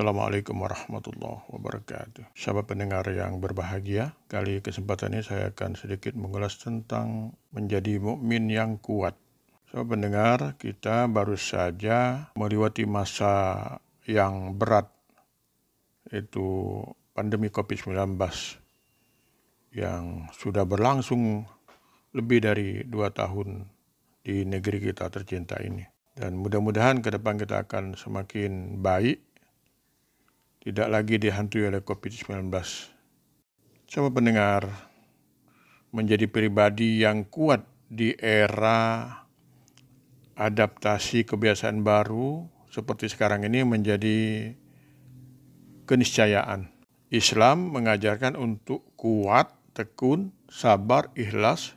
Assalamualaikum warahmatullahi wabarakatuh. Sahabat pendengar yang berbahagia, kali kesempatan ini saya akan sedikit mengulas tentang menjadi mukmin yang kuat. Sahabat pendengar, kita baru saja melewati masa yang berat, itu pandemi COVID-19 yang sudah berlangsung lebih dari dua tahun di negeri kita tercinta ini. Dan mudah-mudahan ke depan kita akan semakin baik tidak lagi dihantui oleh COVID-19. Coba pendengar, menjadi pribadi yang kuat di era adaptasi kebiasaan baru seperti sekarang ini menjadi keniscayaan. Islam mengajarkan untuk kuat, tekun, sabar, ikhlas,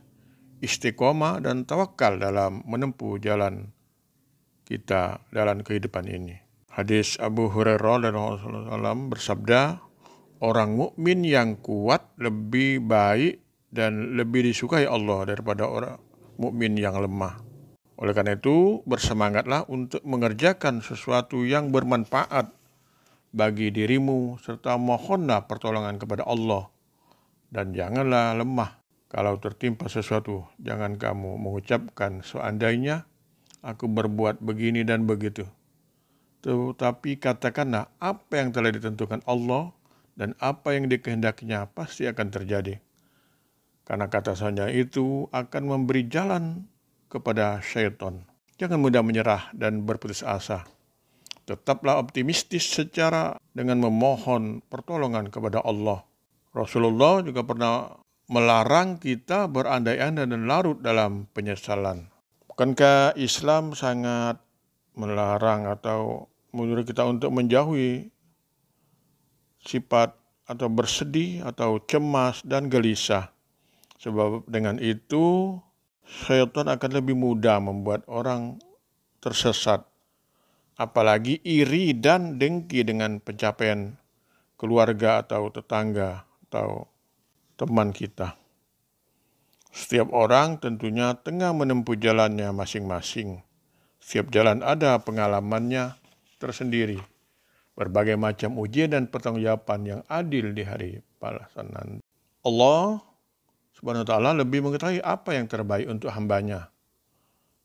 istiqomah, dan tawakal dalam menempuh jalan kita, dalam kehidupan ini. Hadis Abu Hurairah dan Rasulullah SAW bersabda, orang mukmin yang kuat lebih baik dan lebih disukai Allah daripada orang mukmin yang lemah. Oleh karena itu, bersemangatlah untuk mengerjakan sesuatu yang bermanfaat bagi dirimu serta mohonlah pertolongan kepada Allah dan janganlah lemah kalau tertimpa sesuatu. Jangan kamu mengucapkan seandainya aku berbuat begini dan begitu. Tetapi katakanlah apa yang telah ditentukan Allah dan apa yang dikehendakinya pasti akan terjadi. Karena kata saja itu akan memberi jalan kepada syaitan. Jangan mudah menyerah dan berputus asa. Tetaplah optimistis secara dengan memohon pertolongan kepada Allah. Rasulullah juga pernah melarang kita berandai-andai dan larut dalam penyesalan. Bukankah Islam sangat melarang atau menyuruh kita untuk menjauhi sifat atau bersedih atau cemas dan gelisah. Sebab dengan itu syaitan akan lebih mudah membuat orang tersesat. Apalagi iri dan dengki dengan pencapaian keluarga atau tetangga atau teman kita. Setiap orang tentunya tengah menempuh jalannya masing-masing. Setiap jalan ada pengalamannya, tersendiri. Berbagai macam ujian dan pertanggungjawaban yang adil di hari balasan nanti. Allah subhanahu wa ta'ala lebih mengetahui apa yang terbaik untuk hambanya.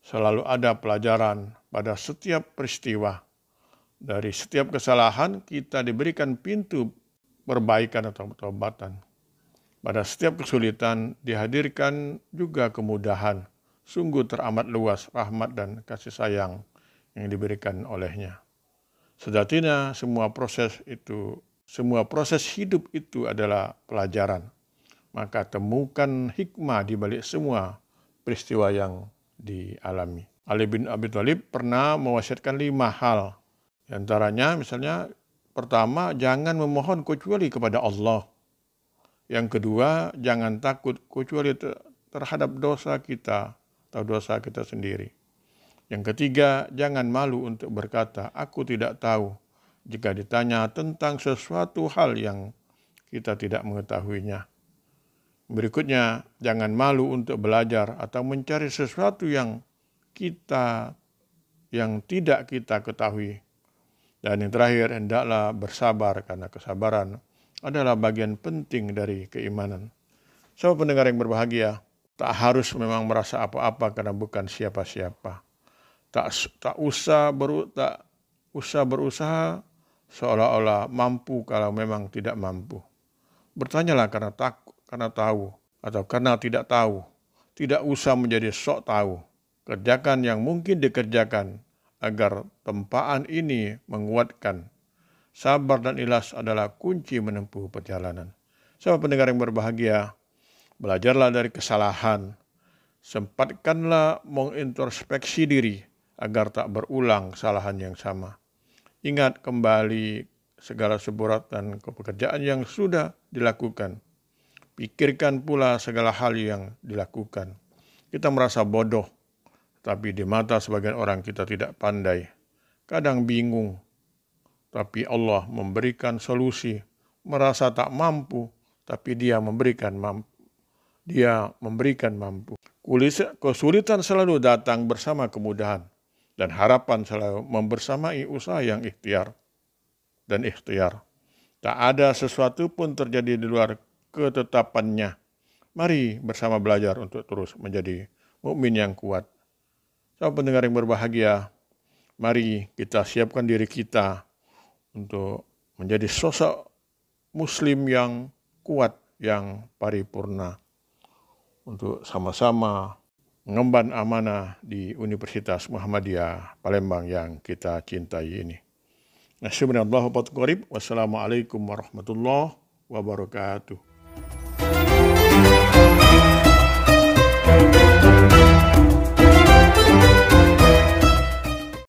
Selalu ada pelajaran pada setiap peristiwa. Dari setiap kesalahan kita diberikan pintu perbaikan atau pertobatan. Pada setiap kesulitan dihadirkan juga kemudahan. Sungguh teramat luas rahmat dan kasih sayang yang diberikan olehnya. Sejatinya semua proses itu, semua proses hidup itu adalah pelajaran. Maka temukan hikmah di balik semua peristiwa yang dialami. Ali bin Abi Thalib pernah mewasiatkan lima hal. Di antaranya misalnya pertama jangan memohon kecuali kepada Allah. Yang kedua jangan takut kecuali terhadap dosa kita atau dosa kita sendiri. Yang ketiga, jangan malu untuk berkata, "Aku tidak tahu." Jika ditanya tentang sesuatu hal yang kita tidak mengetahuinya, berikutnya jangan malu untuk belajar atau mencari sesuatu yang kita yang tidak kita ketahui. Dan yang terakhir, hendaklah bersabar karena kesabaran adalah bagian penting dari keimanan. Sama pendengar yang berbahagia, tak harus memang merasa apa-apa karena bukan siapa-siapa tak tak usah beru, tak usah berusaha seolah-olah mampu kalau memang tidak mampu. Bertanyalah karena tak karena tahu atau karena tidak tahu. Tidak usah menjadi sok tahu. Kerjakan yang mungkin dikerjakan agar tempaan ini menguatkan. Sabar dan ilas adalah kunci menempuh perjalanan. Sahabat pendengar yang berbahagia, belajarlah dari kesalahan. Sempatkanlah mengintrospeksi diri agar tak berulang kesalahan yang sama. Ingat kembali segala seburat dan kepekerjaan yang sudah dilakukan. Pikirkan pula segala hal yang dilakukan. Kita merasa bodoh, tapi di mata sebagian orang kita tidak pandai. Kadang bingung, tapi Allah memberikan solusi. Merasa tak mampu, tapi Dia memberikan mampu. Dia memberikan mampu. Kesulitan selalu datang bersama kemudahan dan harapan selalu membersamai usaha yang ikhtiar dan ikhtiar. Tak ada sesuatu pun terjadi di luar ketetapannya. Mari bersama belajar untuk terus menjadi mukmin yang kuat. Sahabat pendengar yang berbahagia, mari kita siapkan diri kita untuk menjadi sosok muslim yang kuat, yang paripurna. Untuk sama-sama mengemban amanah di Universitas Muhammadiyah Palembang yang kita cintai ini. Nah, Wassalamualaikum warahmatullahi wabarakatuh.